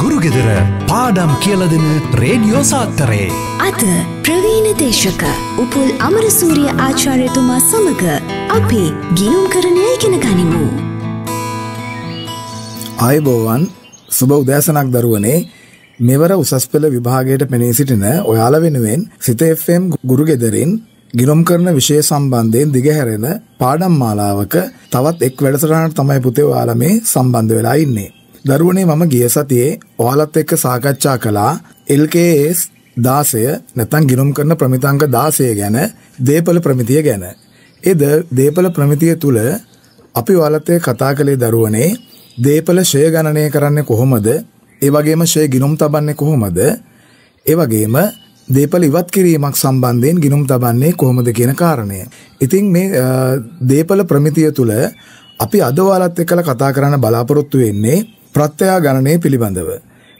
ගුරුගෙදර පාඩම් කියලදෙන රේඩියෝ සාත්තරයේ. අද ප්‍රවීණ දේශක උපුල් අමරසූරිය ආචාර්යතුමා සමඟ අපි ගියුම් කරණය ඉගෙන ගනිමු. අයිබෝවන් සුබ උදෑසනක් දරුවනේ මෙවර උසස් පෙළ විභාගයට පෙනී සිටින ඔයාල වෙනුවෙන් සිත FM ගුරුගෙදරින් ගිනුම් කරන විෂය සම්බන්ධයෙන් දිගහැරෙන පාඩම් මාලාවක තවත් එක් වැඩසටහනක් තමයි පුතේ ඔයාලා මේ සම්බන්ධ වෙලා ඉන්නේ. දරුවනේ මම ගිය සතියේ ඔයාලත් එක්ක සාකච්ඡා කළා LKS 16 නැත්නම් ගිනුම් කරන ප්‍රමිතාංක 16 ගැන දේපල ප්‍රමිතිය ගැන. එද දේපල ප්‍රමිතිය තුල අපි ඔයාලත් කතා කළේ දරුවනේ දේපල ෂය ගණනය කරන්නේ කොහොමද? ඒ වගේම ෂය ගිනුම් තබන්නේ කොහොමද? ඒ වගේම දේපල ඉවත් කිරීමක් සම්බන්ධයෙන් ගිනුම් තබන්නේ කොහොමද කියන කාරණය. ඉතින් මේ දේපල ප්‍රමිතිය තුල අපි අද ඔයාලත් එක්කලා කතා කරන්න බලාපොරොත්තු වෙන්නේ ප්‍රත්‍යාගණනය පිළිබඳව.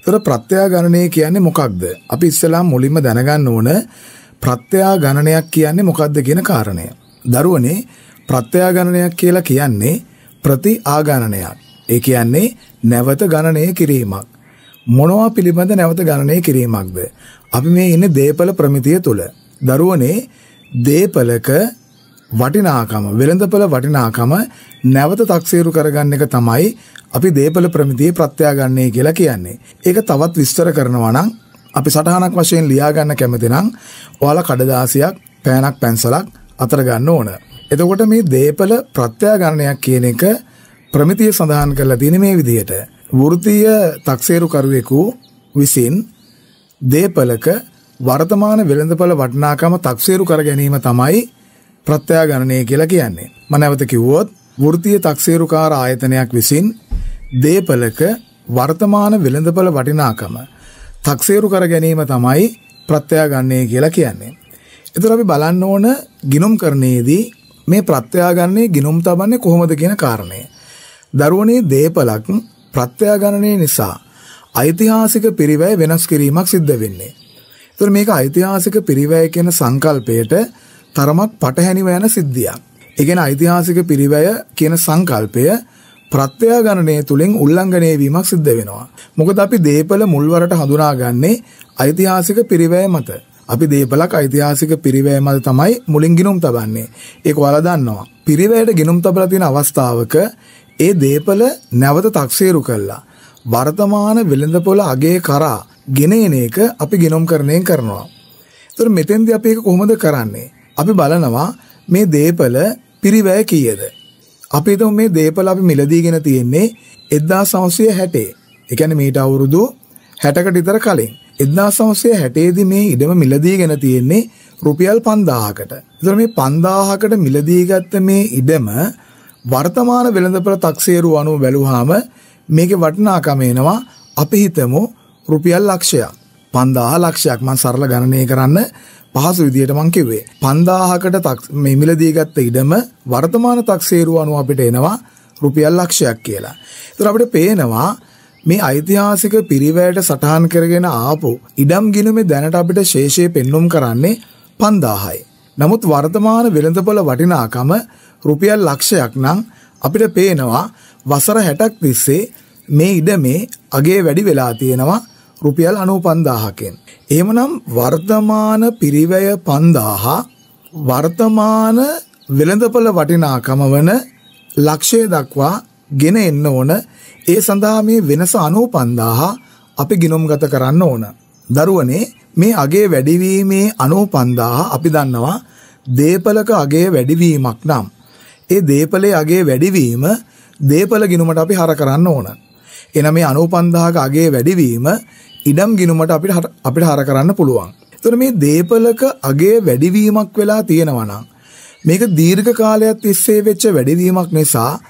එතකොට ප්‍රත්‍යාගණනය කියන්නේ මොකක්ද? අපි ඉස්සෙල්ලා මුලින්ම දැනගන්න ඕන ප්‍රත්‍යාගණනයක් කියන්නේ මොකක්ද කියන කාරණය. දරුවනේ ප්‍රත්‍යාගණනයක් කියලා කියන්නේ ප්‍රති ආගණනයක්. ඒ කියන්නේ නැවත ගණනය කිරීමක්. මොනවා පිළිබඳ නැවත ගණනය කිරීමක්ද? අපි මේ ඉන්නේ දේපල ප්‍රමිතිය තුල. දරුවනේ දේපලක වටිනාකම වෙළඳපළ වටිනාකම නැවත තක්සේරු කරගන්න එක තමයි අපි දේපළ ප්‍රමිතියේ ප්‍රත්‍යාගන්නේ කියලා කියන්නේ. ඒක තවත් විස්තර කරනවා නම් අපි සටහනක් වශයෙන් ලියාගන්න කැමති නම් ඔයාලා කඩදාසියක් පෑනක් පැන්සලක් අතර ගන්න ඕන. එතකොට මේ දේපළ ප්‍රත්‍යාගණයක් කියන එක ප්‍රමිතිය සඳහන් කරලා තියෙන මේ විදිහට වෘත්තීය තක්සේරුකරුවෙකු විසින් දේපලක වර්තමාන වෙළඳපළ වටිනාකම තක්සේරු කර ගැනීම තමයි ප්‍රත්‍යාගණනය කියලා කියන්නේ. මනැවත කිව්වොත් වෘතිය තක්සේරුකාර ආයතනයක් විසින් දේපලක වර්තමාන වෙළඳපල වටිනාකම තක්සේරු කර ගැනීම තමයි ප්‍රත්‍යාගන්නේ කියලා කියන්නේ. එතකොට අපි බලන්න ඕන ගිනුම් කරණයේදී මේ ප්‍රත්‍යාගන්නේ ගිනුම් තබන්නේ කොහොමද කියන කාරණය. දරුවනේ දේපලක් ප්‍රත්‍යාගණනය නිසා ඓතිහාසික පිරිවැය වෙනස් කිරීමක් සිද්ධ වෙන්නේ. එතකොට මේක ඓතිහාසික පිරිවැය කියන සංකල්පයට තරමක් පටහැනිව යන සිද්ධියක්. එකෙන ඓතිහාසික පිරිවැය කියන සංකල්පය ප්‍රත්‍යයාගණනය තුළින් උල්ලංඝනය වීමක් සිද්ධ වෙනවා. මොකද අපි දේපල මුල්වරට හඳුනාගන්නේ ඓතිහාසික පිරිවැය මත. අපි දේපලක් ඓතිහාසික පිරිවැය මත තමයි මුලින් ගිනුම් තබන්නේ. ඒක ඔයාලා දන්නවා. පිරිවැයට ගිනුම් තබලා තියෙන අවස්ථාවක ඒ දේපල නැවත තක්සේරු කළා. වර්තමාන වෙළඳපොළ අගේ කරා ගෙන එන එක අපි ගිනුම් කරණයෙන් කරනවා. ඒතර මෙතෙන්දී අපි ඒක කොහොමද කරන්නේ? අපි බලනවා මේ දේපල පිරිවැය කීයද. අපි හිතමු මේ දේපල අපි මිලදීගෙන තියෙන්නේ 1960. ඒ කියන්නේ මීට අවුරුදු 60කට විතර කලින්. 1960 දී මේ ඉඩම මිලදීගෙන තියෙන්නේ රුපියල් 5000කට. ඒතර මේ 5000කට මිලදී ගත්ත මේ ඉඩම වර්තමාන වෙළඳපොළ තක්සේරුව අනුව බැලුවාම මේකේ වටිනාකම එනවා අපි හිතමු රුපියල් ලක්ෂයක්. පන්දාහ ලක්ෂයක් මන් සරල ගණනය කරන්න පහසු විදියට මං කිව්වේ. පන්දාහකට මිලදීගත්ත ඉඩම වර්තමාන තක්සේරුව අනුව අපිට එනවා රුපියල් ලක්ෂයක් කියලා. එතකොට අපිට පේනවා මේ ඓතිහාසික පිරිවැයට සටහන් කරගෙන ආපු ඉඩම් ගිණුමේ දැනට අපිට ශේෂය පෙන්눔 කරන්නේ 5000යි. නමුත් වර්තමාන වෙළඳපොළ වටිනාකම රුපියල් ලක්ෂයක් නම් අපිට පේනවා වසර 60ක් තිස්සේ මේ ඉඩමේ අගේ වැඩි වෙලා තියෙනවා රුපියල් 95000කින්. එහෙමනම් වර්තමාන පිරිවැය 5000 වර්තමාන වෙළඳපොළ වටිනාකම වන ලක්ෂය දක්වා ගෙන එන්න ඕන. ඒ සඳහා මේ වෙනස 95000 අපි ගිණුම්ගත කරන්න ඕන. දරුවනේ මේ අගේ වැඩිවීමේ 95000 අපි දන්නවා දේපලක අගේ වැඩිවීමක් නම් ඒ දේපලේ අගේ වැඩිවීම දේපල ගිණුමට අපි හර කරන්න ඕන. එන මේ 95000ක අගේ වැඩිවීම ඉඩම් ගිනුමට අපිට අපිට හර කරන්න පුළුවන්. එතකොට මේ දේපලක අගේ වැඩිවීමක් වෙලා තියෙනවා මේක දීර්ඝ කාලයක් තිස්සේ වෙච්ච වැඩිවීමක් නිසා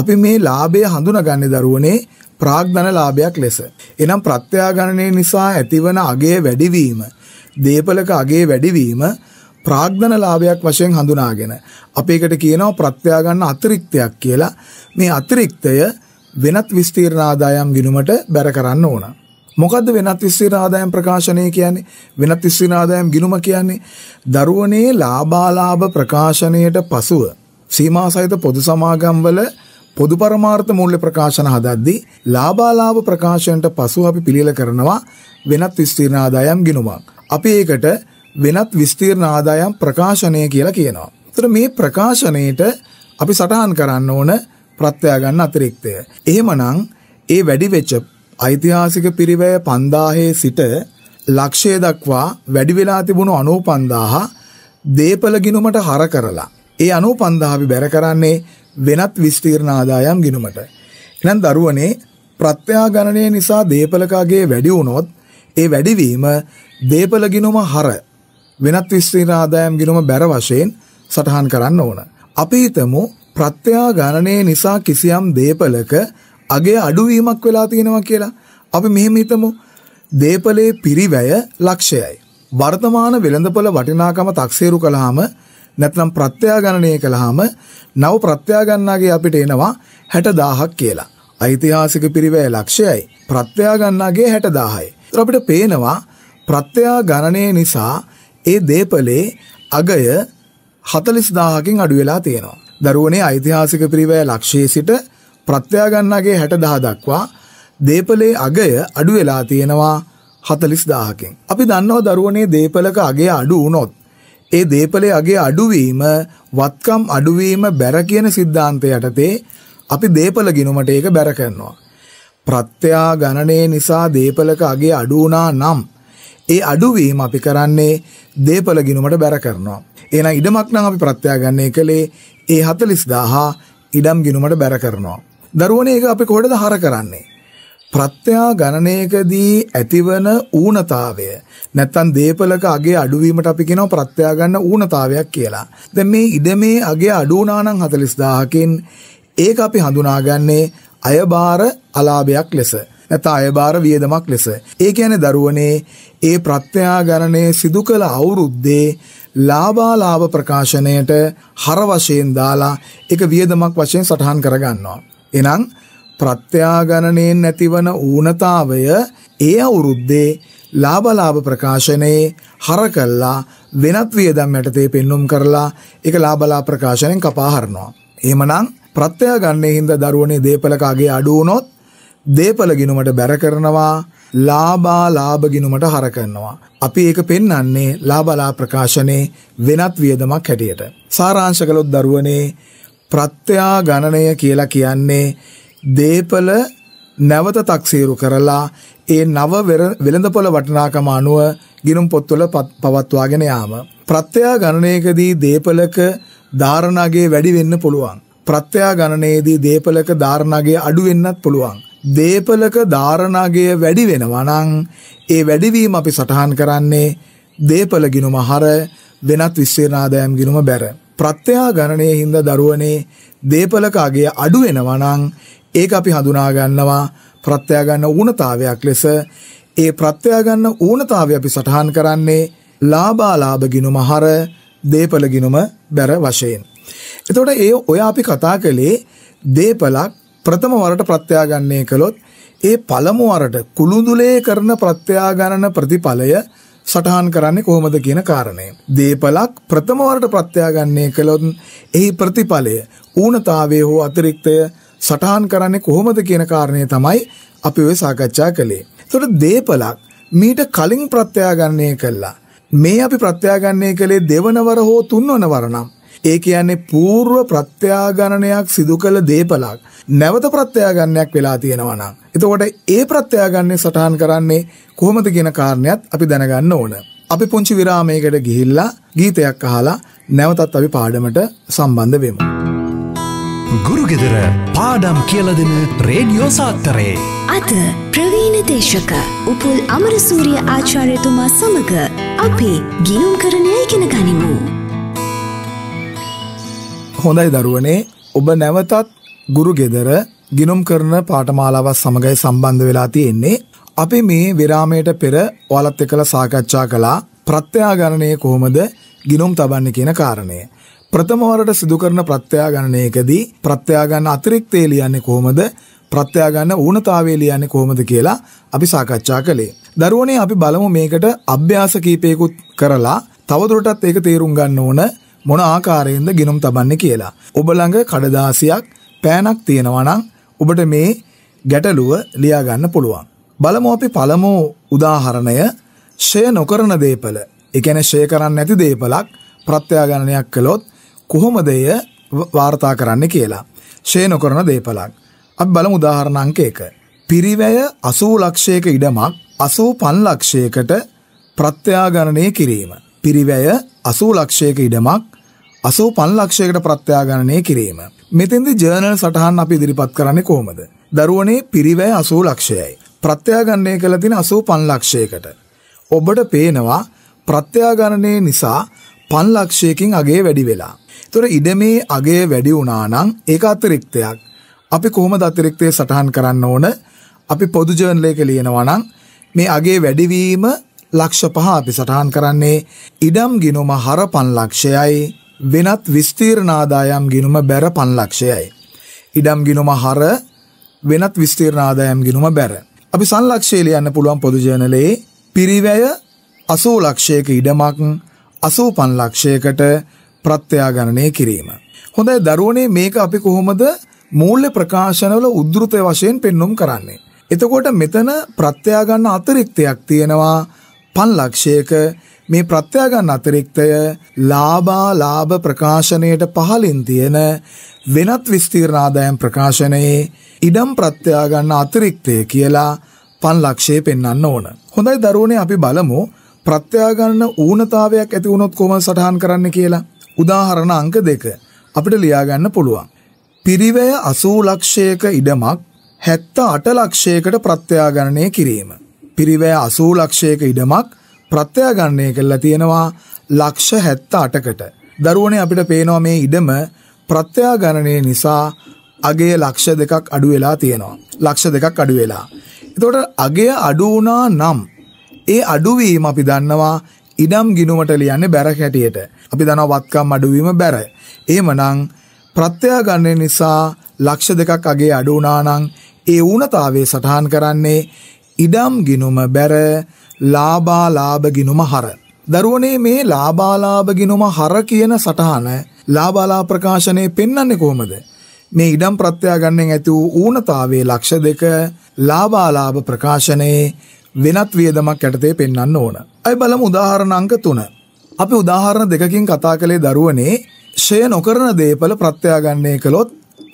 අපි මේ ලාභය හඳුනාගන්නේ දරුවනේ ප්‍රාග්ධන ලාභයක් ලෙස. එනම් ප්‍රත්‍යාගණනය නිසා ඇතිවන අගේ වැඩිවීම දේපලක අගේ වැඩිවීම ප්‍රාග්ධන ලාභයක් වශයෙන් හඳුනාගෙන අපේකට කියනවා ප්‍රත්‍යාගන්න අතිරික්තයක් කියලා මේ අතිරික්තය වෙනත් විස්තීර්ණ ආදායම් ගිණුමට බැර කරන්න ඕන. මොකද්ද වෙනත් විශ්වීය ආදායම් ප්‍රකාශනය කියන්නේ? වෙනත් විශ්වීය ආදායම් ගිණුම කියන්නේ දරුවනේ ලාභාලාභ ප්‍රකාශනයට පසුව සීමා සහිත පොදු සමාගම්වල පොදු පරමාර්ථ මූල්‍ය ප්‍රකාශන හදද්දී ලාභාලාභ ප්‍රකාශනයට පසුව අපි පිළිල කරනවා වෙනත් විස්තීර්ණ ආදායම් ගිණුමක්. අපි ඒකට වෙනත් විස්තීර්ණ ආදායම් ප්‍රකාශනය කියලා කියනවා. ඒතර මේ ප්‍රකාශනයේට අපි සටහන් කරන්න ඕන ප්‍රත්‍යය ගන්න අතිරික්තය. එහෙමනම් ඒ වැඩි වෙච්ච ඓතිහාසික පිරිවැය 5000 සිට ලක්ෂය දක්වා වැඩි වෙලා තිබුණු 95000 දේපල ගිණුමට හර කරලා ඒ 95000 අපි බැර කරන්නේ වෙනත් විස්තීර්ණ ආදායම් ගිණුමට. එහෙනම් දරුවනේ ප්‍රත්‍යාගණනය නිසා දේපලකාගේ වැඩි වුණොත් ඒ වැඩිවීම දේපල ගිණුම හර වෙනත් විස්තීර්ණ ආදායම් ගිණුම බැර වශයෙන් සටහන් කරන්න ඕන. අපි හිතමු ප්‍රත්‍යාගණනය නිසා කිසියම් දේපලක අගය අඩුවීමක් වෙලා තියෙනවා කියලා අපි මෙහෙම හිතමු දේපලේ පිරිවැය ලක්ෂයයි. වර්තමාන වෙළඳපොළ වටිනාකම තක්සේරු කළාම නැත්නම් ප්‍රත්‍යාගණනය කළාම නව ප්‍රත්‍යාගන්නාගේ අපිට එනවා 60000ක් කියලා. ඓතිහාසික පිරිවැය ලක්ෂයයි ප්‍රත්‍යාගන්නාගේ 60000යි. ඒතර අපිට පේනවා ප්‍රත්‍යාගණනය නිසා ඒ දේපලේ අගය 40000කින් අඩු වෙලා තියෙනවා. දරුවනේ ඓතිහාසික පිරිවැය ලක්ෂයේ සිට ප්‍රත්‍යාගන්නගේ හැට දහ දක්වා දේපලේ අගය අඩු වෙලා තියෙනවා හතලිස් දාහකින්. අපි දන්නව දරුවනේ දේපලක අගේ අඩු වුණොත්. ඒ දේපලේ අගේ අඩුවීම වත්කම් අඩුවීම බැර කියන සිද්ධාන්තය යටතේ අපි දේපල ගිනුමට ඒක බැර කරනවා. ප්‍රත්‍යා ගණනය නිසා දේපලක අගේ අඩු වුණා නම් ඒ අඩුවීම අපි කරන්නේ දේපල ගිනුමට බැර කරනවා. එහෙනම් ඉඩමක් නම් අපි ප්‍රත්‍යාගන්නේ කලේ ඒ 40000 ඉඩම් ගිනුමට බැර කරනවා. දරුවනේ ඒක අපි කොහෙද හර කරන්නේ? ප්‍රත්‍යා ගණනයකදී ඇතිවන ඌනතාවය නැත්තම් දීපලක අගේ අඩුවීමට අපි කියනවා ප්‍රත්‍යා ගන්න ඌනතාවයක් කියලා. දැන් මේ ඉඩමේ අගේ අඩු වුණා නම් 40000කින් ඒක අපි හඳුනාගන්නේ අයබාර අලාභයක් ලෙස. නැත්නම් අයබාර වියදමක් ලෙස. ඒ කියන්නේ දරුවනේ ඒ ප්‍රත්‍යාගණනේ සිදු කළ අවුරුද්දේ ලාභාලාභ ප්‍රකාශනයට හර වශයෙන් දාලා ඒක වියදමක් වශයෙන් සටහන් කරගන්නවා. එනම් ප්‍රත්‍යාගණනයෙන් නැතිවන ඌනතාවය ඒ අවුරුද්දේ ලාභලාභ ප්‍රකාශනයේ හර කළා වෙනත් වියදම් යටතේ පෙන්눔 කරලා ඒක ලාභලාභ ප්‍රකාශනෙන් කපා හරිනවා. එහෙමනම් ප්‍රත්‍යාගන්නේ හින්දා දරුවනේ දීපලකාගේ අඩු වුණොත් දීපල ගිනුමට බැර කරනවා ලාභා ලාභ ගිනුමට හර කරනවා. අපි ඒක පෙන්වන්නේ ලාභලාභ ප්‍රකාශනයේ වෙනත් වියදමක් හැටියට. සාරාංශ කළොත් දරුවනේ ප්‍රත්‍යා ගණනය කියලා කියන්නේ දේපල නැවත තක්සේරු කරලා ඒ නව වෙළඳපොළ වටිනාකම අනුව ගිනුම් පොත්වල පවත්වාගෙන යාම. ප්‍රත්‍යා ගණනයකදී දේපලක ධාරණගේ වැඩි වෙන්න පුළුවන්. ප්‍රත්‍යා ගණනයේදී දේපලක ධාරණගේ අඩු වෙන්නත් පුළුවන්. දේපලක ධාරණගය වැඩි වෙනවා නම් ඒ වැඩිවීම අපි සටහන් කරන්නේ දේපල ගිනුම හර වෙනත් විශ්වනාදයම් ගිනුම බැර. ප්‍රත්‍යා ගණනයේ හින්දා දරුවනේ දීපලක අගය අඩු වෙනවා නම් ඒක අපි හඳුනා ගන්නවා ප්‍රත්‍යා ගන්න ඌනතාවයක් ලෙස. ඒ ප්‍රත්‍යා ගන්න ඌනතාවය අපි සටහන් කරන්නේ ලාභාලාභ ගිනුම හර දීපල ගිනුම බැර වශයෙන්. එතකොට ඒ ඔය අපි කතා කළේ දීපලක් ප්‍රථම වරට ප්‍රත්‍යාගන්නේ කළොත් ඒ පළමු වරට කුළුඳුලේ කරන ප්‍රත්‍යාගණන ප්‍රතිඵලය සටහන් කරන්නේ කොහොමද කියන කාරණය. දීපලක් ප්‍රථම වරට ප්‍රත්‍යාගන්නේ කළොත් එහි ප්‍රතිඵලය ඌනතාවයේ හෝ අතිරික්තය සටහන් කරන්නේ කොහොමද කියන කාරණය තමයි අපි ඔය සාකච්ඡා කළේ. එතකොට දීපලක් මීට කලින් ප්‍රත්‍යාගන්නේ කළා. මේ අපි ප්‍රත්‍යාගන්නේ කළේ දෙවනවර හෝ තුන්වනවර නම් ඒ කියන්නේ పూర్ව ප්‍රත්‍යාගණනයක් සිදු කළ දේපලක් නැවත ප්‍රත්‍යාගණනයක් වෙලා තියෙනවා නම් එතකොට ඒ ප්‍රත්‍යාගණනේ සටහන් කරන්නේ කොහොමද කියන කාරණයක් අපි දැනගන්න ඕන. අපි පුංචි විරාමයකට ගිහිල්ලා ගීතයක් අහලා නැවතත් අපි පාඩමට සම්බන්ධ වෙමු. ගුරුගෙදර පාඩම් කියලා දෙන රේඩියෝ සාත්තරේ අද ප්‍රවීණ දේශක උපුල් අමරසූරිය ආචාර්යතුමා සමග අපි ගිනුම් කරණය ඉගෙන ගනිමු. හොඳයි දරුවනේ ඔබ නැවතත් ගුරු ගෙදර ගිනුම් කරන පාඨමාලාවත් සමගයි සම්බන්ධ වෙලා තියෙන්නේ. අපි මේ විරාමයට පෙර ඔයාලත් එක්කලා සාකච්ඡා කළා ප්‍රත්‍යාගණනය කොහොමද ගිනුම් තබන්නේ කියන කාරණය. ප්‍රථම වරට සිදු කරන ප්‍රත්‍යාගණනයකදී ප්‍රත්‍යාගන්න අතිරික්තය ලියන්නේ කොහොමද? ප්‍රත්‍යාගන්න ඌනතාවය ලියන්නේ කොහොමද කියලා අපි සාකච්ඡා කළේ. දරුවනේ අපි බලමු මේකට අභ්‍යාස කීපයකුත් කරලා තවදුරටත් ඒක තේරුම් ගන්න ඕන මොන ආකාරයෙන්ද ගිනුම් තබන්නේ කියලා. ඔබ ළඟ කඩදාසියක් පෑනක් තියෙනවා නම් ඔබට මේ ගැටලුව ලියා ගන්න පුළුවන්. බලමු අපි පළමු උදාහරණය ෂය නොකරන දේපල. ඒ කියන්නේ ෂය කරන්නේ නැති දේපලක් ප්‍රත්‍යාගණනයක් කළොත් කොහොමද එය වාර්තා කරන්නේ කියලා. ෂය නොකරන දේපලක්. අපි බලමු උදාහරණ අංක 1. පිරිවැය 80 ලක්ෂයක ඉඩමක් 85 ලක්ෂයකට ප්‍රත්‍යාගණනය කිරීම. පිරිවැය 80 ලක්ෂයක ඉඩමක් 85 ලක්ෂයකට ප්‍රත්‍යාගණනය කිරීම. මෙතෙන්ද ජර්නල් සටහන් අපි ඉදිරිපත් කරන්නේ කොහොමද? දරුවනේ පිරිවැය 80 ලක්ෂයයි. ප්‍රත්‍යාගණනය කළ තියෙන 85 ලක්ෂයකට. ඔබට පේනවා ප්‍රත්‍යාගණනය නිසා 5 ලක්ෂයකින් අගය වැඩි වෙලා. ඒතොර ඉඩමේ අගය වැඩි වුණා නම් ඒක අතිරික්තයක්. අපි කොහොමද අතිරික්තය සටහන් කරන්න ඕන? අපි පොදු ජර්නල් එක ලියනවා නම් මේ අගේ වැඩිවීම ලක්ෂ පහ අපි සටහන් කරන්නේ ඉඩම් ගිනුම හර පන්ලක්ෂයයි වෙනත් විස්තීරණආදායම් ගිනුම බැර පන්ලක්ෂයයි. ඉඩම් ගිනුම හර වෙනත් විස්තීරණආදායම් ගිනුම බැර. අපි සංලක්ෂේල යන්න පුළුවන් පොදුජනලයේ පිරිවැය අසූ ලක්ෂයක ඉඩමක් අසූ පන්ලක්ෂයකට ප්‍රත්‍යයාගණනය කිරීම. හොඳයි දරුවනේ මේක අපි කොහොමද මූල්‍ය ප්‍රකාශනවල උද්ෘතය වශයෙන් පෙන්නුම් කරන්නේ. එතකොට මෙතන ප්‍රත්‍යයාගන්න අතරික්තයක් තියෙනවා පන්ලක්ෂයක මේ ප්‍රත්‍යාගන් අතිරික්තය ලාභා ලාභ ප්‍රකාශනයට පහලින් තියෙන වෙනත් විස්තීර්ණ ආදායම් ප්‍රකාශනයේ ඉඩම් ප්‍රත්‍යාගන්න අතිරික්තය කියලා පන්ලක්ෂය පෙන්වන්න ඕන. හොඳයි දරුවනේ අපි බලමු ප්‍රත්‍යාගන්න ඌනතාවයක් ඇති වුණොත් කොහොමද සටහන් කරන්න කියලා. උදාහරණ අංක දෙක අපිට ලියාගන්න පුළුවන්. පිරිවැය 80 ලක්ෂයක ඉඩමක් 78 ලක්ෂයකට ප්‍රත්‍යාගණය කිරීම. පිරිවැය 80 ලක්ෂයක ඉඩමක් ප්‍රත්‍යගණනය කළා තියෙනවා ලක්ෂ 78කට. දරුවනේ අපිට පේනවා මේ ඉඩම ප්‍රත්‍යගණනය නිසා අගේ ලක්ෂ දෙකක් අඩු වෙලා තියෙනවා. ලක්ෂ දෙකක් අඩු වෙලා. එතකොට අගය අඩු වුණා නම් ඒ අඩුවීම අපි දන්නවා ඉඩම් ගිණුමට ලියන්නේ බැර හැටියට. අපි දනවා වත්කම් අඩුවීම බැර. එහෙමනම් ප්‍රත්‍යගණනය නිසා ලක්ෂ දෙකක් අගේ අඩු වුණා නම් ඒ ඌනතාවයේ සටහන් කරන්නේ ඉඩම් ගිනුම බැර ලාභාලාභ ගිනුම හර. දරුවනේ මේ ලාභාලාභ ගිනුම හර කියන සටහන ලාභාලා ප්‍රකාශනයේ පෙන්වන්නේ කොහොමද? මේ ඉඩම් ප්‍රත්‍යාගන්නෙන් ඇති වූ ඌනතාවයේ ලක්ෂ දෙක ලාභාලාභ ප්‍රකාශනයේ වෙනත් වියදමක් යටතේ පෙන්වන්න ඕන. අයි බලමු උදාහරණ අංක 3. අපි උදාහරණ දෙකකින් කතා කළේ දරුවනේ ෂය නොකරන දේපල ප්‍රත්‍යාගන්නේ කළොත්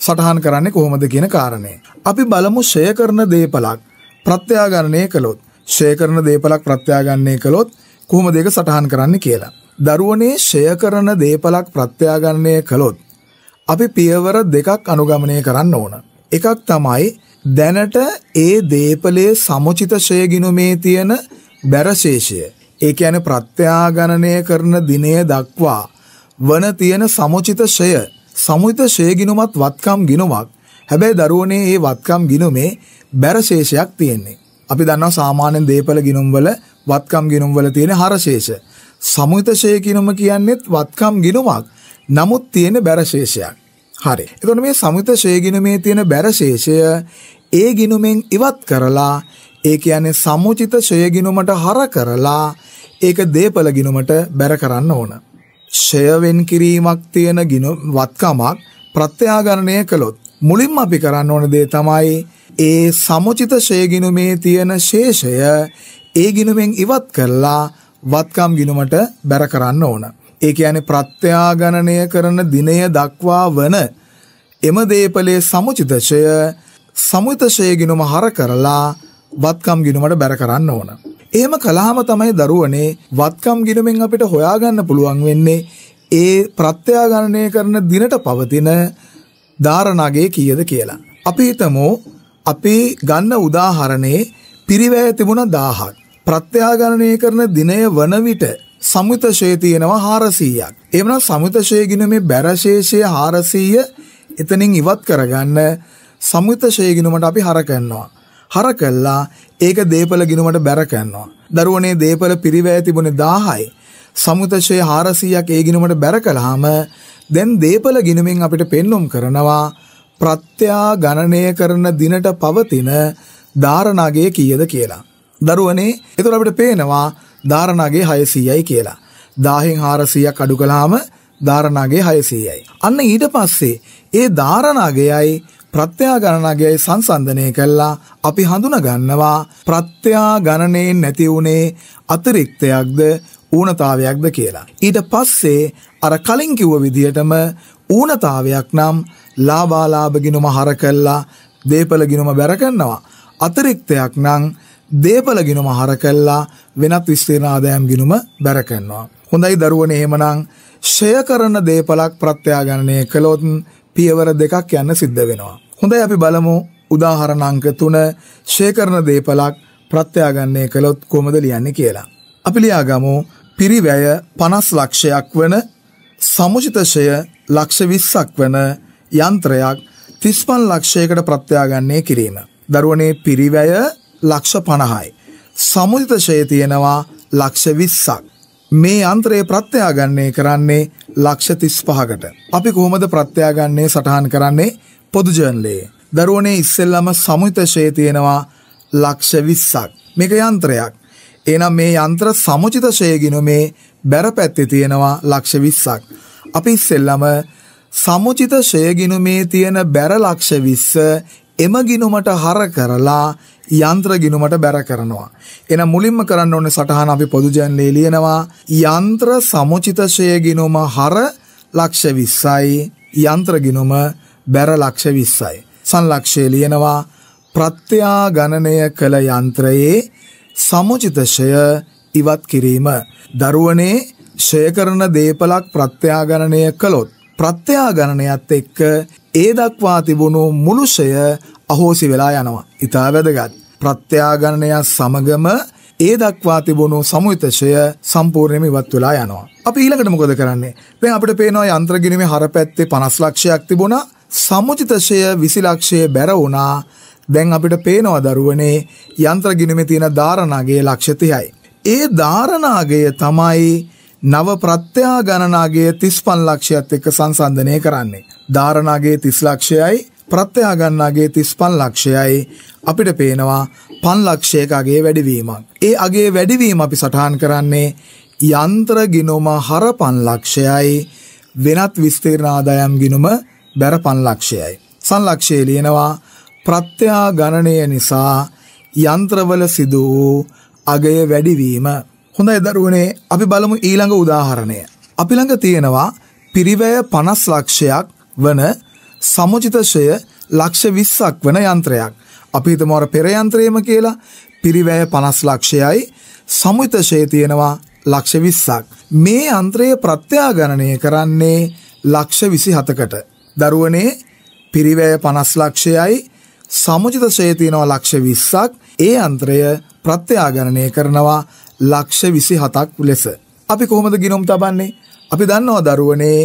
සටහන් කරන්නේ කොහොමද කියන කාරණේ. අපි බලමු ෂය කරන දේපලක් ප්‍රත්‍යාගණනය කළොත් ෂය කරන දේපලක් ප්‍රත්‍යාගණනය කළොත් කොහොමද ඒක සටහන් කරන්න කියලා. දරුවනේ ෂය කරන දේපලක් ප්‍රත්‍යාගණනය කළොත් අපි පියවර දෙකක් අනුගමනය කරන්න ඕන. එකක් තමයි දැනට ඒ දේපලේ සමුචිත ෂය ගිණුමේ තියෙන බැරශේෂය. ඒ කියන්නේ ප්‍රත්‍යාගණනය කරන දිනය දක්වා වන තියෙන සමුචිත ෂය සමුචිත ෂය ගිණුමත් වත්කම් ගිණුමක් හැබැයි දරුවනේ මේ වත්කම් ගිනුමේ බැරශේෂයක් තියෙන්නේ. අපි දන්නවා සාමාන්‍ය දේපල ගිනුම් වල වත්කම් ගිනුම් වල තියෙන හරශේෂ. සමුිතශේෂ ගිනුම කියන්නේත් වත්කම් ගිනුමක්. නමුත් තියෙන බැරශේෂයක්. හරි. එතකොට මේ සමුිතශේෂ ගිනුමේ තියෙන බැරශේෂය ඒ ගිනුමෙන් ඉවත් කරලා ඒ කියන්නේ සමුචිත ෂය ගිනුමට හර කරලා ඒක දේපල ගිනුමට බැර කරන්න ඕන. ෂය වෙන් කිරීමක් තියෙන ගිනු වත්කමක් ප්‍රත්‍යාගණණය කළොත් මුලින්ම අපි කරන්න ඕන දේ තමයි ඒ සමුචිත ෂය ගිණුමේ තියෙන ශේෂය ඒ ගිණුමෙන් ඉවත් කරලා වත්කම් ගිණුමට බැර කරන්න ඕන. ඒ කියන්නේ ප්‍රත්‍යාගණනය කරන දිනය දක්වා වන එම දේපලේ සමුචිත ෂය සමුචිත ෂය ගිණුම හර කරලා වත්කම් ගිණුමට බැර කරන්න ඕන. එහෙම කළාම තමයි දරුවනේ වත්කම් ගිණුමෙන් අපිට හොයාගන්න පුළුවන් වෙන්නේ ඒ ප්‍රත්‍යාගණනය කරන දිනට පවතින ධාරණගේ කීයද කියලා. අපි හිතමු අපි ගන්න උදාහරණේ පිරිවැය තිබුණා 1000ක්. ප්‍රත්‍යාගණනය කරන දිනය වන විට සමුතශය තියෙනවා 400ක්. එවනම් සමුතශය ගිණුමේ බැරශේෂය 400 එතනින් ඉවත් කරගන්න සමුතශය ගිණුමට අපි හර කරනවා. හර කළා ඒක දීපල ගිණුමට බැර කරනවා. දරුවනේ දීපල පිරිවැය තිබුණේ 1000යි. සමුදශය 400ක් ඒ ගිණුමට බැර කළාම දැන් දීපල ගිණුමෙන් අපිට පෙන්වම් කරනවා ප්‍රත්‍යා ගණනය කරන දිනට පවතින ධාරණාගය කීයද කියලා. දරුවනේ එතකොට අපිට පේනවා ධාරණාගය 600යි කියලා. 1000න් 400ක් අඩු කළාම ධාරණාගය 600යි. අන්න ඊට පස්සේ ඒ ධාරණාගයයි ප්‍රත්‍යා ගණනාගයයි සංසන්දනය කළා අපි හඳුනා ගන්නවා ප්‍රත්‍යා ගණනේ නැති උනේ අතිරික්තයක්ද ඌනතාවයක්ද කියලා. ඊට පස්සේ අර කලින් කිව්ව විදිහටම ඌනතාවයක් නම් ලාභාලාභ ගිනුම හර කළා, දේපල ගිනුම බැර කරනවා. අතිරික්තයක් නම් දේපල ගිනුම හර කළා, වෙනත් විස්තීර්ණ ආදායම් ගිනුම බැර කරනවා. හොඳයි දරුවනේ එහෙමනම් ෂය කරන දේපලක් ප්‍රත්‍යාගණනය කළොත් පියවර දෙකක් යන්න සිද්ධ වෙනවා. හොඳයි අපි බලමු උදාහරණ අංක 3 ෂය කරන දේපලක් ප්‍රත්‍යාගණනය කළොත් කොහොමද ලියන්නේ කියලා. අපි ලියාගමු පිරිවැය 50 ලක්ෂයක් වන සමුචිතශය ලක්ෂ 20ක් වන යන්ත්‍රයක් 35 ලක්ෂයකට ප්‍රත්‍යාගන්නේ කිරීම. දරුවනේ පිරිවැය ලක්ෂ 50යි. සමුචිතශය තියෙනවා ලක්ෂ 20ක්. මේ යන්ත්‍රය ප්‍රත්‍යාගන්නේ කරන්නේ ලක්ෂ 35කට. අපි කොහොමද ප්‍රත්‍යාගන්නේ සටහන් කරන්නේ පොදු ජර්නලයේ. දරුවනේ ඉස්සෙල්ලම සමුචිතශය තියෙනවා ලක්ෂ 20ක්. මේක යන්ත්‍රයක්. එහෙනම් මේ යන්ත්‍ර සමුචිතශයගිනු මේ බැර පැත්තේ තියෙනවා ලක්ෂ 20ක්. අපි ඉස්සෙල්ලම සමුචිතශය ගිනුමේ තියෙන බැර ලක්ෂ 20 එම ගිනුමට හර කරලා යන්ත්‍ර ගිනුමට බැර කරනවා. එහෙනම් මුලින්ම කරන්න ඕනේ සටහන අපි පොදු ජන්ලේ ලියනවා යන්ත්‍ර සමුචිතශය ගිනුම හර ලක්ෂ 20යි යන්ත්‍ර ගිනුම බැර ලක්ෂ 20යි. සංලක්ෂය ලියනවා ප්‍රත්‍යාගණනය කළ යන්ත්‍රයේ සමුචිතශය ඉවත් කිරීම. දරුවනේ ෂය කරන දේපලක් ප්‍රත්‍යාගණනය කළොත්. ප්‍රත්‍යාගණනයත් එක්ක ඒ දක්වා තිබුණු මුළුෂය අහෝසි වෙලා යනවා. ඉතා වැදගත්. ප්‍රත්‍යාගණනයක් සමගම ඒ දක්වා තිබුණු සමුහිතශය සම්පූර්ණයම ඉවත් වෙලා යනවා. අපි ඊළඟට මොකද කරන්නේ? දැන් අපිට පේනවා යන්ත්‍රගිණීමේ හර පැත්තේ 50 ලක්ෂයක් තිබුණා. සමුචිතශය 20 ලක්ෂයේ බැර වුණා. දැන් අපිට පේනවා දරුවනේ යන්ත්‍ර ගිනුමේ තියෙන ධාරණාගේ ලක්ෂ 30යි. ඒ ධාරණාගය තමයි නව ප්‍රත්‍යා ගණනාගයේ 35 ලක්ෂයත් එක්ක සංසන්දනය කරන්නේ. ධාරණාගයේ 30 ලක්ෂයයි ප්‍රත්‍යා ගණනාගයේ 35 ලක්ෂයයි අපිට පේනවා 5 ලක්ෂයක අගේ වැඩිවීමක්. ඒ අගේ වැඩිවීම අපි සටහන් කරන්නේ යන්ත්‍ර ගිනුම හර 5 ලක්ෂයයි වෙනත් විස්තීර්ණ ආදායම් ගිනුම බැර 5 ලක්ෂයයි. සංලක්ෂයේ ලියනවා ප්‍රත්‍යාගණනය නිසා යන්ත්‍රවල සිදු වූ අගය වැඩිවීම. හොඳයි දරුවනේ අපි බලමු ඊළඟ උදාහරණය. අපි ළඟ තියෙනවා පිරිවැය 50 ලක්ෂයක් වන සමුචිතශය ලක්ෂ 20ක් වන යන්ත්‍රයක්. අපි හිතමු අර පෙර යන්ත්‍රයේම කියලා පිරිවැය 50 ලක්ෂයයි සමුචිතශය තියෙනවා ලක්ෂ 20ක්. මේ යන්ත්‍රය ප්‍රත්‍යාගණනය කරන්නේ ලක්ෂ 27කට. දරුවනේ පිරිවැය 50 ලක්ෂයයි සමුජිතශය තියෙනවා ලක්ෂ 20ක් ඒ අන්තරය ප්‍රත්‍යාගණනය කරනවා ලක්ෂ 27ක් ලෙස. අපි කොහොමද ගිණුම් තබන්නේ? අපි දන්නවා දරුවනේ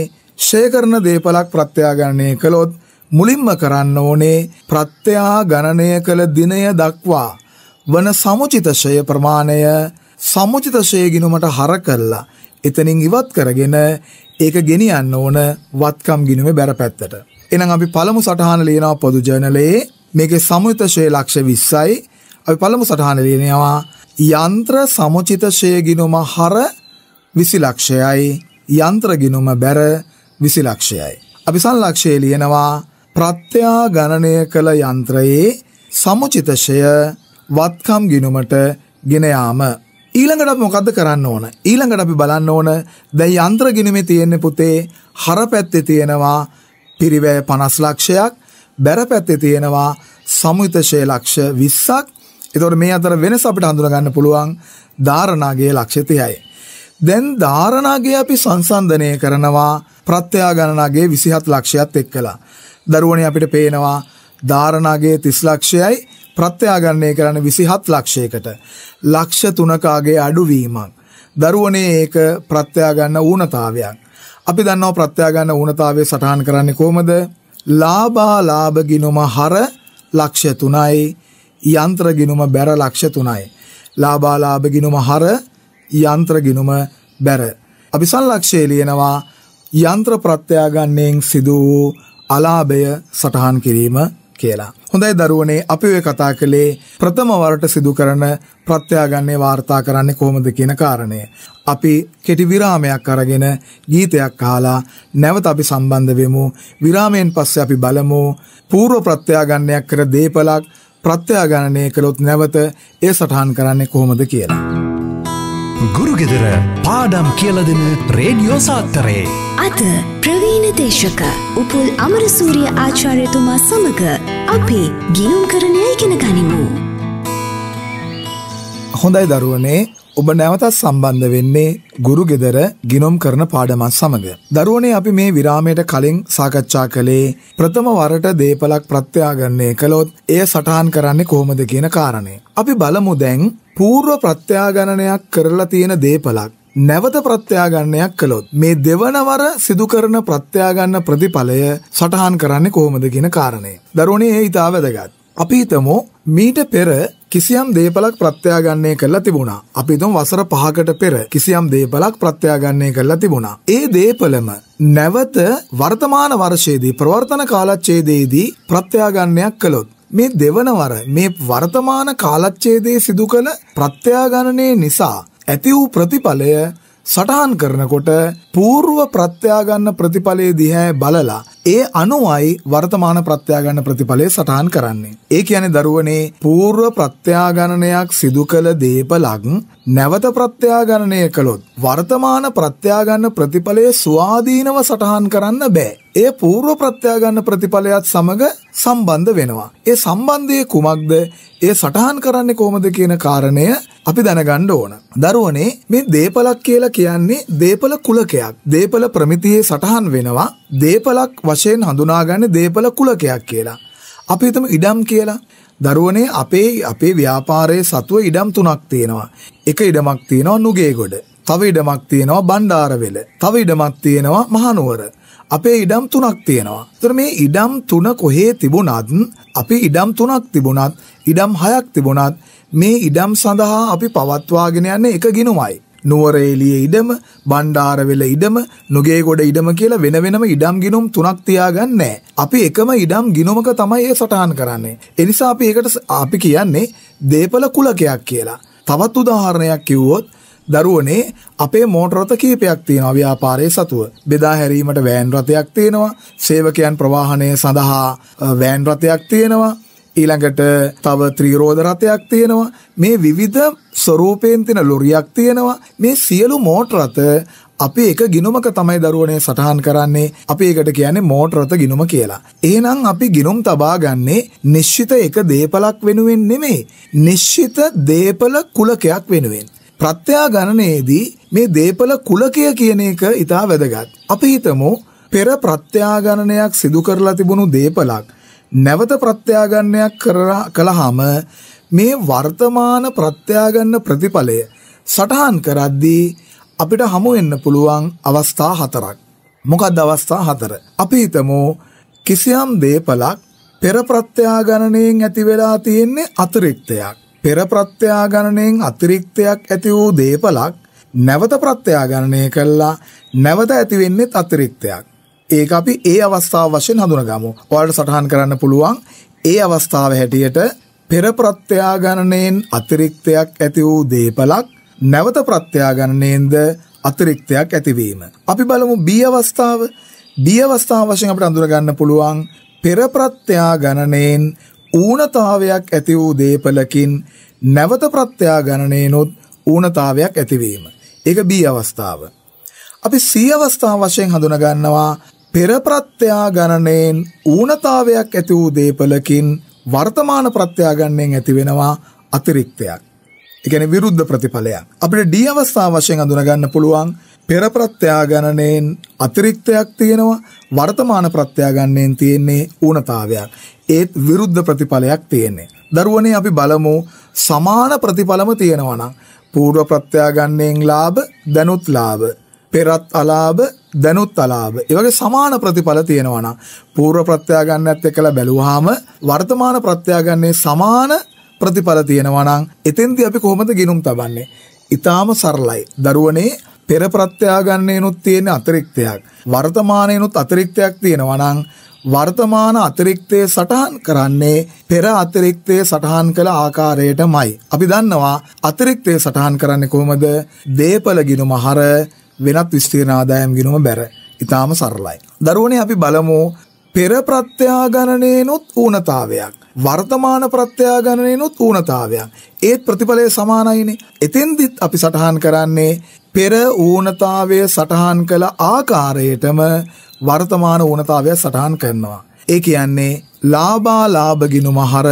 ෂය කරන දේපලක් ප්‍රත්‍යාගණනය කළොත් මුලින්ම කරන්න ඕනේ ප්‍රත්‍යාගණනය කළ දිනය දක්වා වන සමුචිතශය ප්‍රමාණය සමුචිතශය ගිණුමට හර කරලා එතනින් ඉවත් කරගෙන ඒක ගෙනියන්න ඕන වත්කම් ගිණුමේ බැරපැත්තට. එහෙනම් අපි පළමු සටහන ලියනවා පොදු ජර්නලයේ මේකේ සමුිතශය ලක්ෂ 20යි. අපි පළමු සටහන ලියනවා යන්ත්‍ර සමුචිතශය ගිණුම හර 20 ලක්ෂයයි. යන්ත්‍ර ගිණුම බැර 20 ලක්ෂයයි. අපි සංලක්ෂය ලියනවා ප්‍රත්‍යා ගණනය කළ යන්ත්‍රයේ සමුචිතශය වත්කම් ගිණුමට ගෙන යාම ඊළඟට අපි මොකද්ද කරන්න ඕන ඊළඟට අපි බලන්න ඕන දැන් යන්ත්‍ර ගිණුමේ තියෙන්නේ පුතේ හර පැත්තේ තියෙනවා පිරිවැය 50 ලක්ෂයක් බැර පැත්තේ තියෙනවා සමුහිතශය ලක්ෂ 20ක්. ඒතකොට මේ අතර වෙනස අපිට හඳුනා ගන්න පුළුවන් ධාරණාගේ ලක්ෂ 30යි. දැන් ධාරණාගේ අපි සංසන්දනය කරනවා ප්‍රත්‍යාගණනාගේ 27 ලක්ෂයත් එක්කලා. දරුවනේ අපිට පේනවා ධාරණාගේ 30 ලක්ෂයයි ප්‍රත්‍යාගණනය කරන්න 27 ලක්ෂයකට. ලක්ෂ 3කගේ අඩුවීමක්. දරුවනේ ඒක ප්‍රත්‍යාගන්න ඌනතාවයක්. අපි දන්නවා ප්‍රත්‍යාගන්න ඌනතාවය සටහන් කරන්නේ කොහොමද? ලාභාලාභ ගිනුම හර ලක්ෂ 3යි යంత్ర ගිනුම බැර ලක්ෂ 3යි ලාභාලාභ ගිනුම හර යంత్ర ගිනුම බැර අපි සංලක්ෂයේ ලියනවා යంత్ర ප්‍රත්‍යාගන්නයෙන් සිදු වූ අලාභය සටහන් කිරීම කියලා. හොඳයි දරුවනේ අපි ඔය කතා කළේ ප්‍රථම වරට සිදු කරන ප්‍රත්‍යාගන්නේ වාර්තා කරන්නේ කොහොමද කියන කාරණය. අපි කෙටි විරාමයක් අරගෙන ගීතයක් අහලා නැවත අපි සම්බන්ධ වෙමු. විරාමයෙන් පස්සේ අපි බලමු පූර්ව ප්‍රත්‍යාගන්නයක් කර දීපලක් ප්‍රත්‍යාගණනය කළොත් නැවත ඒ සටහන් කරන්නේ කොහොමද කියලා. ගුරුගෙදර පාඩම් කියලදෙන රේඩියෝ සාත්තරේ. අද ප්‍රවීණ දේශක උපුල් අමරසූරිය ආචාර්යතුමා සමග අපි ගියුම් කරණය ඉගෙන ගනිමු. හොඳයි දරුවනේ ඔබ නැවතත් සම්බන්ධ වෙන්නේ ගුරු ගෙදර ගිනොම් කරන පාඩමත් සමඟ. දරුවනේ අපි මේ විරාමයට කලින් සාකච්ඡා කළේ ප්‍රථම වරට දේපලක් ප්‍රත්‍යාගන්නේ කළොත් එය සටහන් කරන්නේ කොහොමද කියන කාරණය. අපි බලමු දැන් පූර්ව ප්‍රත්‍යාගණනයක් කරලා තියෙන දේපලක් නැවත ප්‍රත්‍යාගන්නයක් කළොත් මේ දෙවනවර සිදු කරන ප්‍රත්‍යාගන්න ප්‍රතිඵලය සටහන් කරන්නේ කොහොමද කියන කාරණය. දරුණේ ඒ ඉතා වැදගත්. අපි හිතමු මීට පෙර කිසියම් දේපලක් ප්‍රත්‍යාගන්නේ කරලා තිබුණා. අපි තුන් වසර පහකට පෙර කිසියම් දේපලක් ප්‍රත්‍යාගන්නේ කරලා තිබුණා. ඒ දේපලම නැවත වර්තමාන වර්ෂයේදී ප්‍රවර්තන කාලච්ඡේදයේදී ප්‍රත්‍යාගන්නයක් කළොත් මේ දෙවනවර මේ වර්තමාන කාලච්ඡේදයේ සිදු කළ ප්‍රත්‍යාගණනයේ නිසා ඇති වූ ප්‍රතිඵලය සටහන් කරනකොට పూర్ව ප්‍රත්‍යාගන්න ප්‍රතිඵලයේ දිහා බලලා ඒ අනුවයි වර්තමාන ප්‍රත්‍යාගන්න ප්‍රතිඵලය සටහන් කරන්නේ. ඒ කියන්නේ දරුවනේ పూర్ව ප්‍රත්‍යාගණනයක් සිදු කළ දීපලක් නැවත ප්‍රත්‍යාගණනය කළොත් වර්තමාන ප්‍රත්‍යාගන්න ප්‍රතිඵලයේ ස්වාධීනව සටහන් කරන්න බෑ. ඒ පූර්ව ප්‍රත්‍යාගන්න ප්‍රතිඵලයත් සමග සම්බන්ධ වෙනවා. ඒ සම්බන්ධයේ කුමක්ද? ඒ සටහන් කරන්නේ කොහොමද කියන කාරණය අපි දැනගන්න ඕන. දරුවනේ මේ දීපලක් කියලා කියන්නේ දීපල කුලකයක්. දීපල ප්‍රමිතියේ සටහන් වෙනවා. දීපලක් වශයෙන් හඳුනාගන්නේ දීපල කුලකයක් කියලා. අපි හිතමු ඉඩම් කියලා. දරුවනේ අපේ අපේ ව්‍යාපාරයේ සතුව ඉඩම් තුනක් තියෙනවා. එක ඉඩමක් තියෙනවා නුගේගොඩ. තව ඉඩමක් තියෙනවා බණ්ඩාරවෙල. තව ඉඩමක් තියෙනවා මහනුවර. අපේ ඉඩම් තුනක් තියෙනවා. එතකොට මේ ඉඩම් තුන කොහේ තිබුණත් අපි ඉඩම් තුනක් තිබුණත් ඉඩම් හයක් තිබුණත් මේ ඉඩම් සඳහා අපි පවත්වාගෙන යන්නේ එක ගිනුමයි. නුවරේලිය ඉඩම, බණ්ඩාරවෙල ඉඩම, නුගේගොඩ ඉඩම කියලා වෙන වෙනම ඉඩම් ගිනුම් තුනක් තියාගන්නේ අපි එකම ඉඩම් ගිනුමක තමයි ඒ සටහන් කරන්නේ. ඒ නිසා අපි ඒකට අපි කියන්නේ දේපල කුලකයක් කියලා. තවත් උදාහරණයක් කිව්වොත් දරුවනේ අපේ මෝටර රථ කීපයක් තියෙනවා ව්‍යාපාරයේ සතුව. බෙදා හැරීමට වෑන් රථයක් තියෙනවා. සේවකයන් ප්‍රවාහනය සඳහා වෑන් රථයක් තියෙනවා. ඊළඟට තව ත්‍රීරෝධ රථයක් තියෙනවා. මේ විවිධ ස්වරූපයෙන් තියෙන ලොරියක් තියෙනවා. මේ සියලු මෝටර රථ අපි එක ගිනුමක තමයි දරුවනේ සටහන් කරන්නේ අපි ඒකට කියන්නේ මෝටරත ගිනුම කියලා. එහෙනම් අපි ගිනුම් තබා ගන්නේ නිශ්චිත එක දේපලක් වෙනුවෙන් නෙමෙයි. නිශ්චිත දේපල කුලකයක් වෙනුවෙන්. ප්‍රත්‍යා ගණනයේදී මේ දේපල කුලකය කියන එක ඉතා වැදගත්. අපි හිතමු පෙර ප්‍රත්‍යාගණනයක් සිදු කරලා තිබුණු දේපලක් නැවත ප්‍රත්‍යාගණනයක් කළාම මේ වර්තමාන ප්‍රත්‍යාගන්න ප්‍රතිඵලය සටහන් කරද්දී අපිට හමු වෙන්න පුළුවන් අවස්ථා හතරක්. මොකක්ද අවස්ථා හතර? අපි හිතමු කිසියම් දේපලක් පෙර ප්‍රත්‍යාගණනයෙන් ඇති වෙලා තියෙන්නේ අතිරික්තයක්. පෙර ප්‍රත්‍යාගණණයෙන් අතිරික්තයක් ඇති වූ දේපලක් නැවත ප්‍රත්‍යාගණණය කළා නැවත ඇති වෙන්නේත් අතිරික්තයක්. ඒක අපි ඒ අවස්ථාව වශයෙන් හඳුනගමු. ඔයාලට සටහන් කරන්න පුළුවන් ඒ අවස්ථාව හැටියට පෙර ප්‍රත්‍යාගණණයෙන් අතිරික්තයක් ඇති වූ දේපලක් නැවත ප්‍රත්‍යාගණණයෙන්ද අතිරික්තයක් ඇතිවීම. අපි බලමු B අවස්ථාව. B අවස්ථාව වශයෙන් අපිට අඳුර ගන්න පුළුවන් පෙර ප්‍රත්‍යාගණණයෙන් ඌනතාවයක් ඇති වූ දේපලකින් නැවත ප්‍රත්‍යාගණනේනොත් ඌනතාවයක් ඇතිවීම. ඒක B අවස්ථාව. අපි C අවස්ථාව වශයෙන් හඳුනගන්නවා පෙර ප්‍රත්‍යාගණනෙන් ඌනතාවයක් ඇති වූ දේපලකින් වර්තමාන ප්‍රත්‍යාගණයෙන් ඇති වෙනවා අතිරික්තයක්. ඒ කියන්නේ විරුද්ධ ප්‍රතිඵලයක්. අපිට D අවස්ථාව වශයෙන් හඳුනගන්න පුළුවන් පෙර ප්‍රත්‍යාගණනෙන් අතිරික්තයක් තියෙනවා වර්තමාන ප්‍රත්‍යාගණනෙන් තියෙන්නේ ඌනතාවයක්. ඒත් විරුද්ධ ප්‍රතිඵලයක් තියෙන්නේ. දරුවනේ අපි බලමු සමාන ප්‍රතිඵලම තියෙනවා නම් පූර්ව ප්‍රත්‍යාගණයෙන් ලාභ දනුත් ලාභ පෙරත් අලාභ දනුත් අලාභ ඒ වගේ සමාන ප්‍රතිඵල තියෙනවා නම් පූර්ව ප්‍රත්‍යාගණයත් එක්කලා බැලුවාම වර්තමාන ප්‍රත්‍යාගණයේ සමාන ප්‍රතිඵල තියෙනවා නම් එතෙන්දී අපි කොහොමද ගිනුම් තබන්නේ ඊටාම සරලයි දරුවනේ පෙර ප්‍රත්‍යාගන්නේනුත් තියෙන අතිරික්තයක්. වර්තමානයනුත් අතිරික්තයක් තියෙනවා නම් වර්තමාන අතිරික්තය සටහන් කරන්නේ පෙර අතිරික්තය සටහන් කළ ආකාරයටමයි. අපි දන්නවා අතිරික්තය සටහන් කරන්නේ කොහොමද? දේපල ගිනුම හර වෙනත් විස්තීර්ණ ආදායම් ගිනුම බැර. ඊටාම සරලයි. දරුවනේ අපි බලමු පෙර ප්‍රත්‍යාගණනේනොත් ඌනතාවයක්. වර්තමාන ප්‍රත්‍යාගණනේනොත් ඌනතාවයක්. ඒත් ප්‍රතිඵලය සමානයිනේ. එතෙන්දිත් අපි සටහන් කරන්නේ පෙර ඌනතාවය සටහන් කළ ආකාරයටම වර්තමාන ඌනතාවය සටහන් කරනවා. ඒ කියන්නේ ලාබා ලාභගිනුම හර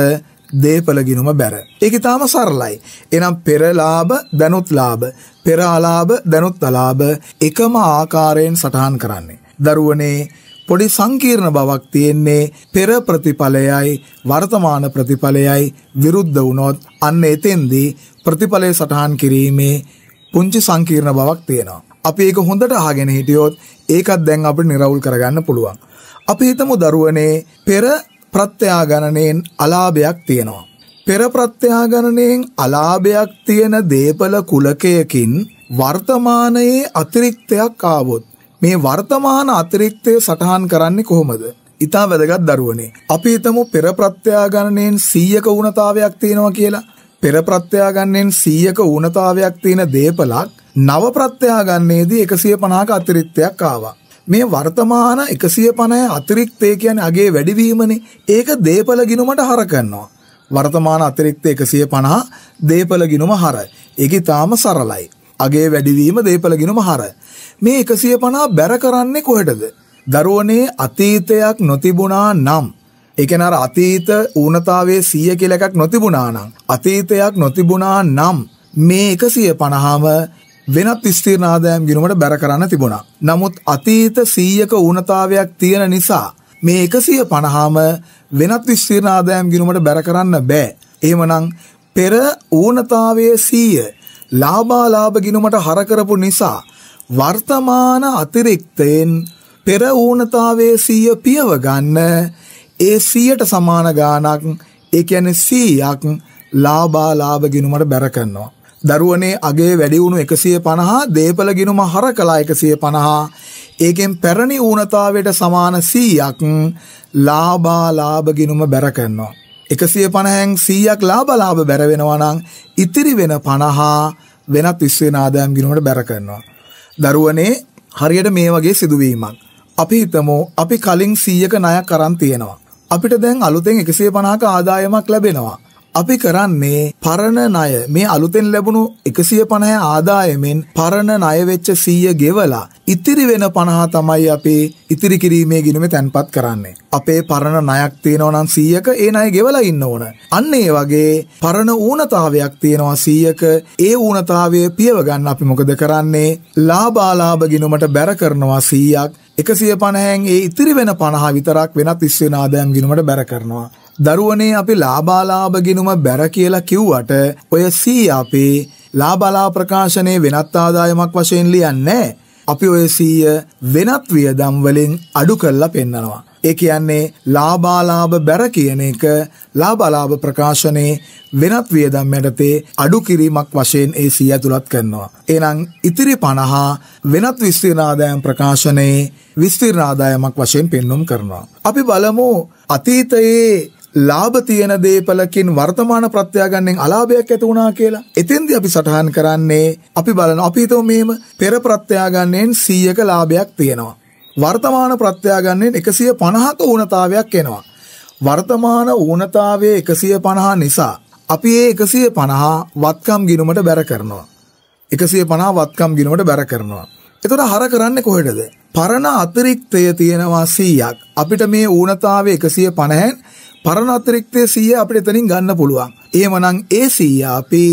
දේපලගිනුම බැර. ඒක තාම සරලයි. එනම් පෙරලාභ දැනුත් ලාභ. පෙර අලාභ දැනුත් අලාභ එකම ආකාරයෙන් සටහන් කරන්නේ. දරුවනේ පොඩි සංකීර්ණ බවක් තියෙන්නේ පෙර ප්‍රතිඵලයයි වර්තමාන ප්‍රතිඵලයයි විරුද්ධ වුණොත් අන්න එතෙන්දී ප්‍රතිඵලය සටහන් කිරීමේ පුංචි සංකීර්ණ බවක් තියෙනවා. අපි ඒක හොඳට අහගෙන හිටියොත් ඒකත් දැන් අපිට නිරවුල් කරගන්න පුළුවන්. අපි හිතමු දරුවනේ පෙර ප්‍රත්‍යාගණනයෙන් අලාභයක් තියෙනවා. පෙර ප්‍රත්‍යාගණනයෙන් අලාභයක් තියෙන දේපල කුලකයකින් වර්තමානයේ අතිරික්තයක් ආවොත් මේ වර්තමාන අතිරික්තය සටහන් කරන්නේ කොහොමද? ඊටා වැදගත් දරුවනේ. අපි හිතමු පෙර ප්‍රත්‍යාගණනයෙන් 100ක වුණතාවයක් තියෙනවා කියලා. පෙර ප්‍රත්‍යාගන්නෙන් 100ක ඌනතාවයක් තියෙන දේපලක් නව ප්‍රත්‍යාගන්නේදී 150ක අතිරික්තයක් ආවා. මේ වර්තමාන 150 අතිරික්තය කියන්නේ අගේ වැඩිවීමනේ. ඒක දේපල ගිණුමට හර කරනවා. වර්තමාන අතිරික්ත 150 දේපල ගිණුම හර. ඒක ඊටාම සරලයි. අගේ වැඩිවීම දේපල ගිණුම හර. මේ 150 බැර කරන්නේ කොහෙටද? දරුවනේ අතීතයක් නොතිබුණා නම් එකන අර අතීත ඌනතාවේ සිය කෙලකක් නොතිබුණානම්. අතීතයක් නොතිබුණා නම් මේ එකසිය පණහාම වෙනත් ස්තිීරනාදෑම් ගිනුමට බැර කරන්න තිබුණා. නමුත් අතීත සීයක ඌනතාවයක් තියෙන නිසා. මේ එකසිය පණහාම වෙනත් විස්තිීරනාදෑම් ගිනුමට බැර කරන්න බෑ. ඒමනං පෙර ඌනතාවය සීය ලාබාලාභ ගිනුමට හරකරපු නිසා. වර්තමාන අතිරික්තයෙන් පෙර ඌනතාවේ සීය පියව ගන්න ඒ 100ට සමාන ගාණක් ඒ කියන්නේ 100ක් ලාභා ලාභ ගිණුමට බැර කරනවා. දරුවනේ අගේ වැඩි වුණු 150 දේපල ගිණුම හරකලා 150 ඒකෙන් පැරණි ඌනතාවයට සමාන 100ක් ලාභා ලාභ ගිණුම බැර කරනවා. 150න් 100ක් ලාභා ලාභ බැර වෙනවා නම් ඉතිරි වෙන 50 වෙනත් විශ්වෙන ආදායම් ගිණුමට බැර කරනවා. දරුවනේ හරියට මේ වගේ සිදුවීමක්. අපි හිතමු අපි කලින් 100ක ණයක් අරන් තියෙනවා. අපිට දැන් අලුතෙන් එකසේ පනාක ආදායමක් ලැබෙනවා. අපි කරන්නේ පරණ ණය මේ අලුතෙන් ලැබුණු 150 ආදායමෙන් පරණ ණය වෙච්ච 100 ගෙවලා ඉතිරි වෙන 50 තමයි අපේ ඉතිරි කිරීමේ ගිණුමේ තැන්පත් කරන්නේ. අපේ පරණ ණයක් තියෙනවා නම් 100ක ඒ ණය ගෙවලා ඉන්න ඕන. අන්න ඒ වගේ පරණ ඌනතාවයක් තියෙනවා 100ක ඒ ඌනතාවය පියව ගන්න අපි මොකද කරන්නේ? ලාභාලාභ ගිණුමට බැර කරනවා 100ක් 150න් ඒ ඉතිරි වෙන 50 විතරක් වෙනත් ඉස්සෙන ආදායම් ගිණුමට බැර කරනවා. දරුවනේ අපි ලාබාලාභගෙනුම බැර කියලා කිව්වට ඔය සී අපේ ලාබලා ප්‍රකාශනයේ වෙනත් ආදායමක් වශයෙන් ලියන්නේ අපි ඔය සීය වෙනත් වියදම් වලින් අඩු කරලා පෙන්නනවා. ඒ කියන්නේ ලාබාලාභ බැර කියන එක ලාබලාභ ප්‍රකාශනයේ වෙනත් වියදම් යටතේ අඩු කිරීමක් වශයෙන් ඒ සී ඇතුළත් කරනවා. එහෙනම් ඉතිරි 50 වෙනත් විස්තීර්ණ ආදායම් ප්‍රකාශනයේ විස්තීර්ණ ආදායමක් වශයෙන් පෙන්눔 කරනවා. අපි බලමු අතීතයේ ලාභ තියෙන දේපලකින් වර්තමාන ප්‍රත්‍යාගන්නෙන් අලාභයක් ඇති වුණා කියලා. එතෙන්දී අපි සටහන් කරන්නේ අපි බලන අපි හිතමු මෙහෙම පෙර ප්‍රත්‍යාගන්නෙන් 100ක ලාභයක් තියෙනවා. වර්තමාන ප්‍රත්‍යාගන්නෙන් 150ක ඌනතාවයක් එනවා. වර්තමාන ඌනතාවයේ 150 නිසා අපි ඒ 150 වත්කම් ගිණුමට බැර කරනවා. 150 වත්කම් ගිණුමට බැර කරනවා. එතකොට හර කරන්නේ කොහෙටද? පරණ අතිරික්තය තියෙනවා 100ක්. අපිට මේ ඌනතාවය 150න් පරණ අතිරික්තය සීය අපිට එතනින් ගන්න පුළුවන්. එහෙමනම් ඒ සීය අපි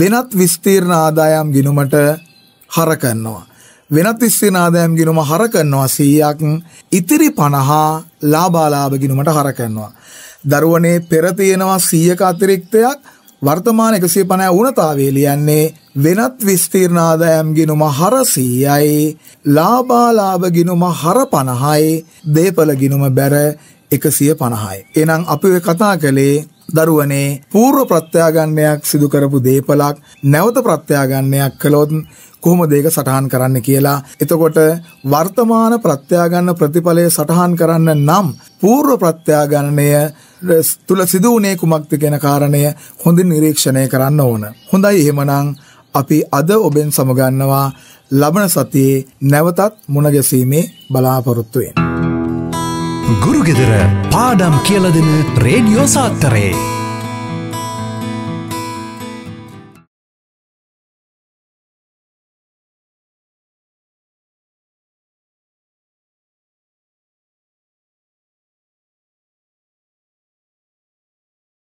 වෙනත් විස්තීර්ණ ආදායම් ගිණුමට හර කරනවා. වෙනත් විස්තීර්ණ ආදායම් ගිණුම හර කරනවා 100ක් ඉතිරි 50 ලාභාලාභ ගිණුමට හර කරනවා. දරුවනේ පෙර තියෙනවා 100ක අතිරික්තයක් වර්තමාන 150 වුණතාවයේ ලියන්නේ වෙනත් විස්තීර්ණ ආදායම් ගිණුම හර 100යි ලාභාලාභ ගිණුම හර 50යි දේපල ගිණුම බැර එකසිය පණහයි. එනම් අපි කතා කළේ දරුවනේ පූර්ව ප්‍රත්‍යාගන්නයක් සිදුකරපු දේපලක් නැවත ප්‍රත්‍යාගන්නයක් කළොත් කොහොම දේක සටහන් කරන්න කියලා. එතකොට වර්තමාන ප්‍රත්‍යාගන්න ප්‍රතිඵලය සටහන් කරන්න නම් පූර්ව ප්‍රත්‍යාගණනය තුළ සිදුවනේ කුමක්ති කෙන කාරණය හොඳින් නිරීක්ෂණය කරන්න ඕන. හොඳයි එහෙමනං අපි අද ඔබෙන් සමගන්නවා ලබන සතියේ නැවතත් මුණගැසීමේ බලාපොරොත්තුවෙන්. ගුරුගෙදර පාඩම් කියලදෙන රේඩියෝ සාත්තරයේ.